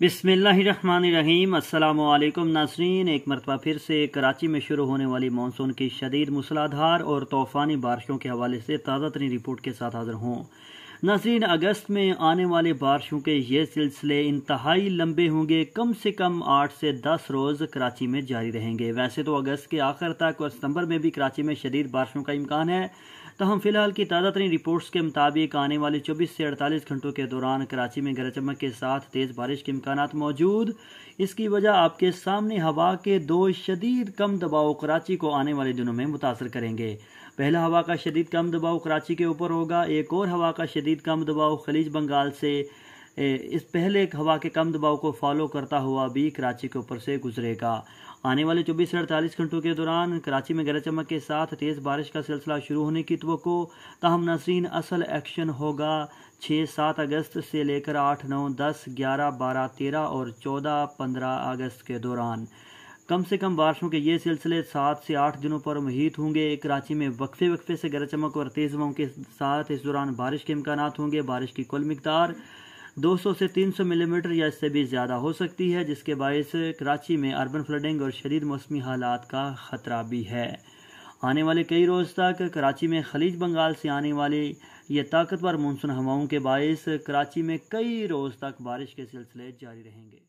बिसमीम अल्लाम नासरीन एक मरतबा फिर से कराची में शुरू होने वाली मानसून की शदीद मूसलाधार और तूफ़ानी बारिशों के हवाले से ताज़ा तरीन रिपोर्ट के साथ हाज़िर हों नाजीन अगस्त में आने वाले बारिशों के ये सिलसिले इंतहाई लंबे होंगे कम से कम आठ से दस रोज़ कराची में जारी रहेंगे वैसे तो अगस्त के आखिर तक और सितंबर में भी कराची में शदीद बारिशों का इम्कान है तो हम फिलहाल की ताज़ा तरीन रिपोर्ट्स के मुताबिक आने वाले चौबीस से अड़तालीस घंटों के दौरान कराची में गरज चमक के साथ तेज़ बारिश के इम्कान मौजूद इसकी वजह आपके सामने हवा के दो शदीद कम दबाव कराची को आने वाले दिनों में मुतासर करेंगे पहला हवा का शदीद कम दबाव कराची के ऊपर होगा एक और हवा का शदीद शदीद कम दबाव खलीज बंगाल से इस पहले हवा के कम दबाव को फॉलो करता हुआ भी कराची के ऊपर से गुजरेगा आने वाले चौबीस से अड़तालीस घंटों के दौरान कराची में गरज चमक के साथ तेज़ बारिश का सिलसिला शुरू होने की तो ताहम नासरीन असल एक्शन होगा छः सात अगस्त से लेकर आठ नौ दस ग्यारह बारह तेरह और चौदह पंद्रह अगस्त के दौरान कम से कम बारिशों के ये सिलसिले सात से आठ दिनों पर मुहित होंगे कराची में वक्फे वक्फे से गरज चमक और तेज़ हवाओं के साथ इस दौरान बारिश के इम्कान होंगे बारिश की कुल मकदार 200 से 300 मिलीमीटर या इससे भी ज़्यादा हो सकती है जिसके बायस कराची में अर्बन फ्लडिंग और शदीद मौसमी हालात का ख़तरा भी है आने वाले कई रोज़ तक कराची में खलीज बंगाल से आने वाली ये ताकतवर मानसून हवाओं के बायस कराची में कई रोज़ तक बारिश के सिलसिले जारी रहेंगे